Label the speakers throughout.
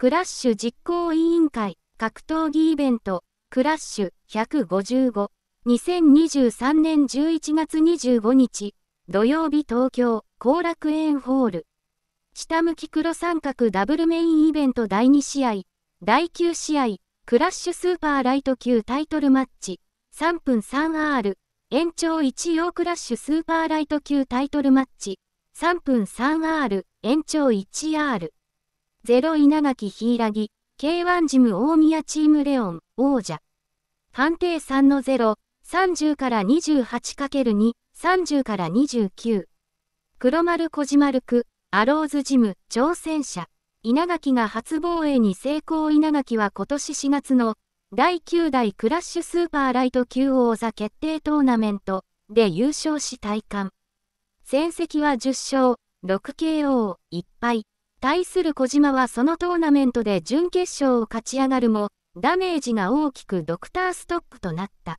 Speaker 1: クラッシュ実行委員会格闘技イベントクラッシュ155 2023年11月25日土曜日東京後楽園ホール下向き黒三角ダブルメインイベント第2試合第9試合クラッシュスーパーライト級タイトルマッチ3分 3R 延長1用クラッシュスーパーライト級タイトルマッチ3分 3R 延長 1R ゼロ稲垣柊、K1 ジム大宮チームレオン、王者。判定3の0、30から 28×2、30から29。黒丸小島ルク、アローズジム、挑戦者。稲垣が初防衛に成功稲垣は今年4月の第9代クラッシュスーパーライト級王座決定トーナメントで優勝し体感。戦績は10勝、6KO、1敗。対する小島はそのトーナメントで準決勝を勝ち上がるも、ダメージが大きくドクターストップとなった。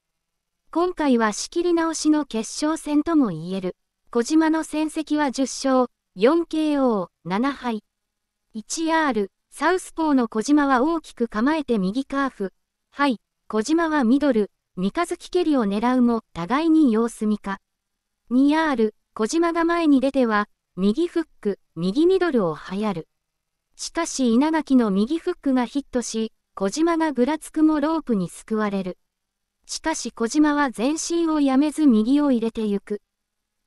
Speaker 1: 今回は仕切り直しの決勝戦とも言える。小島の戦績は10勝、4KO、7敗。1R、サウスポーの小島は大きく構えて右カーフ。はい、小島はミドル、三日月蹴りを狙うも、互いに様子見か。2R、小島が前に出ては、右フック、右ミドルを流行る。しかし稲垣の右フックがヒットし、小島がぐらつくもロープに救われる。しかし小島は前進をやめず右を入れてゆく。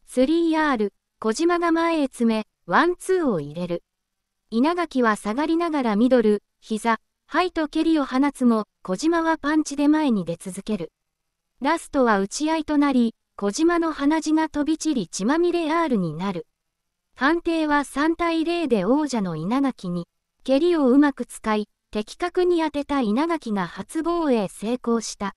Speaker 1: 3R、小島が前へ詰め、ワンツーを入れる。稲垣は下がりながらミドル、膝、ハイと蹴りを放つも、小島はパンチで前に出続ける。ラストは打ち合いとなり、小島の鼻血が飛び散り血まみれ R になる。判定は3対0で王者の稲垣に、蹴りをうまく使い、的確に当てた稲垣が初防衛成功した。